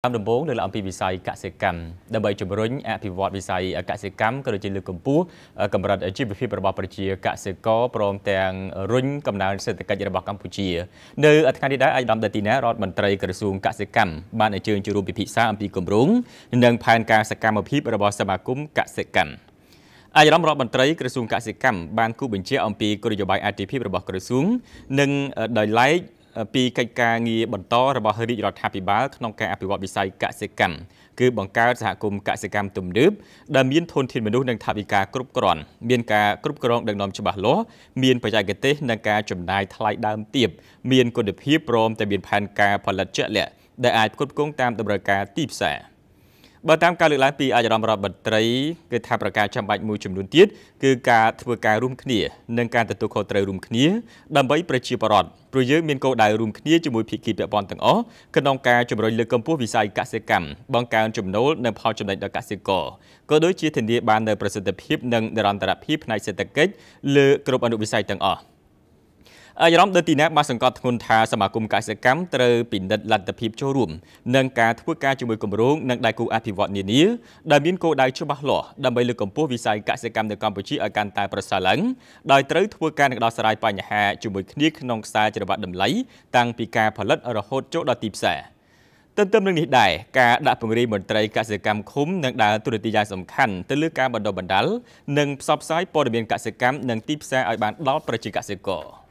តាមដំបូងលើអំពីវិស័យកសិកម្មដើម្បីជំរុញអភិវឌ្ឍវិស័យកសិកម្មក៏ដូចជាលើកកម្ពស់កម្រិតជីវភាពរបស់ប្រជាកសិករព្រមទាំងរុញកំណើនសេដ្ឋកិច្ចរបស់កម្ពុជានៅថ្ងៃនេះដែរអាយដាមដាទីណារដ្ឋមន្ត្រីក្រសួងកសិកម្មបានអញ្ជើញចូលរួមពិភាក្សាអំពីគម្រោងនិង ផែនការសកម្មភាពរបស់សមាគមកសិកម្មអាយរដ្ឋរដ្ឋមន្ត្រីក្រសួងកសិកម្មបានគូបញ្ជាអំពីគោលនយោបាយអតិភិបរបស់ក្រសួងនិងដោយឡែកពីកិច្ចការងារបន្តរបស់រាជរដ្ឋាភិបាលក្នុងការអភិវឌ្ឍវិស័យកសិកម្មគឺបង្កើតសហគមន៍កសិកម្មទំនើបដែលមានធនធានមនុស្សនិងថវិកាគ្រប់គ្រាន់មានការគ្រប់គ្រងដឹកនាំច្បាស់លាស់មានបច្ចេកទេសនិងការចំណាយថ្លៃដើមទាបមានគុណភាពព្រមទាំងមានផែនការផលិតជាក់លាក់ដែលអាចគ្រប់គ្រងតាមតម្រូវការទីផ្សារ។បើតាមការលើកឡើងពីអាយរដ្ឋរដ្ឋមន្ត្រីគឺថាប្រការចាំបាច់មួយចំនួនទៀតគឺការធ្វើការរួមគ្នានិងការទទួលខុសត្រូវរួមគ្នាដើម្បីប្រជាពលរដ្ឋព្រោះយើងមានគោលដៅរួមគ្នាជាមួយភាគីពាក់ព័ន្ធទាំងអស់ក្នុងការជំរុញលើកកម្ពស់វិស័យកសិកម្មបង្កើនចំណូលនិងផលចំណេញដល់កសិករក៏ដូចជាធានាបាននូវប្រសិទ្ធភាពនិងនិរន្តរភាពផ្នែកសេដ្ឋកិច្ចលើគ្រប់អនុវិស័យទាំងអស់។អាយរ៉មដេទីណាបានសង្កត់ធ្ងន់ថាសមាគមកសិកម្មត្រូវពិនិត្យលទ្ធភាពចូលរួមនិងការធ្វើការជាមួយគម្រោងនិងដៃគូអភិវឌ្ឍន៍នានាដែលមានគោលដៅច្បាស់លាស់ដើម្បីលើកកម្ពស់វិស័យកសិកម្មនៅកម្ពុជាឲ្យកាន់តែប្រសើរឡើងដោយត្រូវធ្វើការនឹងដោះស្រាយបញ្ហាជាមួយគ្នាក្នុងខ្សែច្រវាក់តម្លៃតាំងពីការផលិតរហូតចូលដល់ទីផ្សារទន្ទឹមនឹងនេះដែរការដាក់ពង្រាយមន្ត្រីកសិកម្មឃុំនឹងដើរតួនាទីយ៉ាងសំខាន់ទៅលើការបណ្ដុះបណ្ដាលនិងផ្សព្វផ្សាយព័ត៌មានកសិកម្មនិងទីផ្សារឲ្យបានដល់ប្រជាកសិករ។